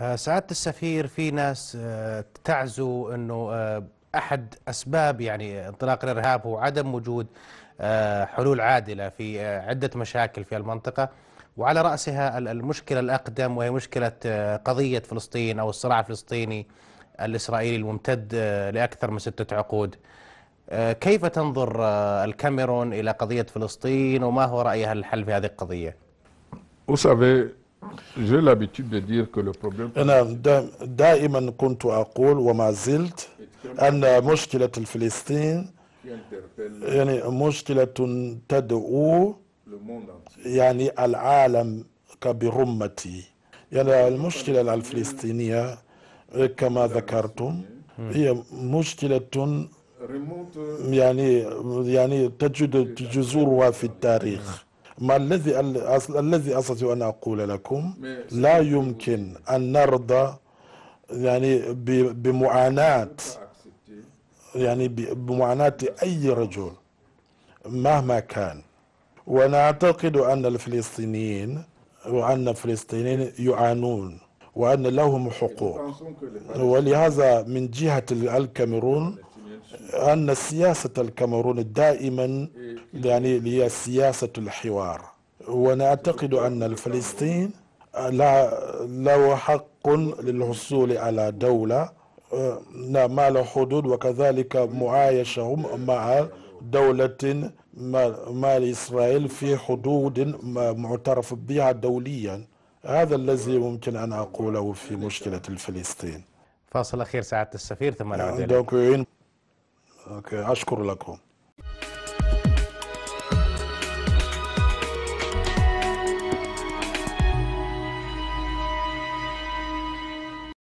آه، سعادة السفير في ناس آه، تعزو أنه آه، أحد أسباب يعني انطلاق الإرهاب هو عدم وجود حلول عادلة في عدة مشاكل في المنطقة وعلى رأسها المشكلة الأقدم وهي مشكلة قضية فلسطين أو الصراع الفلسطيني الإسرائيلي الممتد لأكثر من ستة عقود كيف تنظر الكاميرون إلى قضية فلسطين وما هو رأيها للحل في هذه القضية؟ Vous savez, J'ai l'habitude de dire que le problème أنا دائما كنت أقول وما زلت أن مشكلة الفلسطين يعني مشكلة تدعو يعني العالم كبرمتي يعني المشكلة الفلسطينية كما ذكرتم هي مشكلة يعني يعني تجد جذورها في التاريخ ما الذي الذي استطيع ان اقول لكم لا يمكن ان نرضى يعني بمعاناه يعني بمعاناه اي رجل مهما كان ونعتقد ان الفلسطينيين وان الفلسطينيين يعانون وان لهم حقوق ولهذا من جهه الكاميرون ان سياسه الكاميرون دائما يعني هي سياسة الحوار وأنا أعتقد أن الفلسطين لا له حق للحصول على دولة آه، ما له حدود وكذلك معايشهم مع دولة مع إسرائيل في حدود معترف بها دوليا هذا الذي ممكن أن أقوله في مشكلة الفلسطين فاصل أخير سعادة السفير ثم نعود أوكي أشكر لكم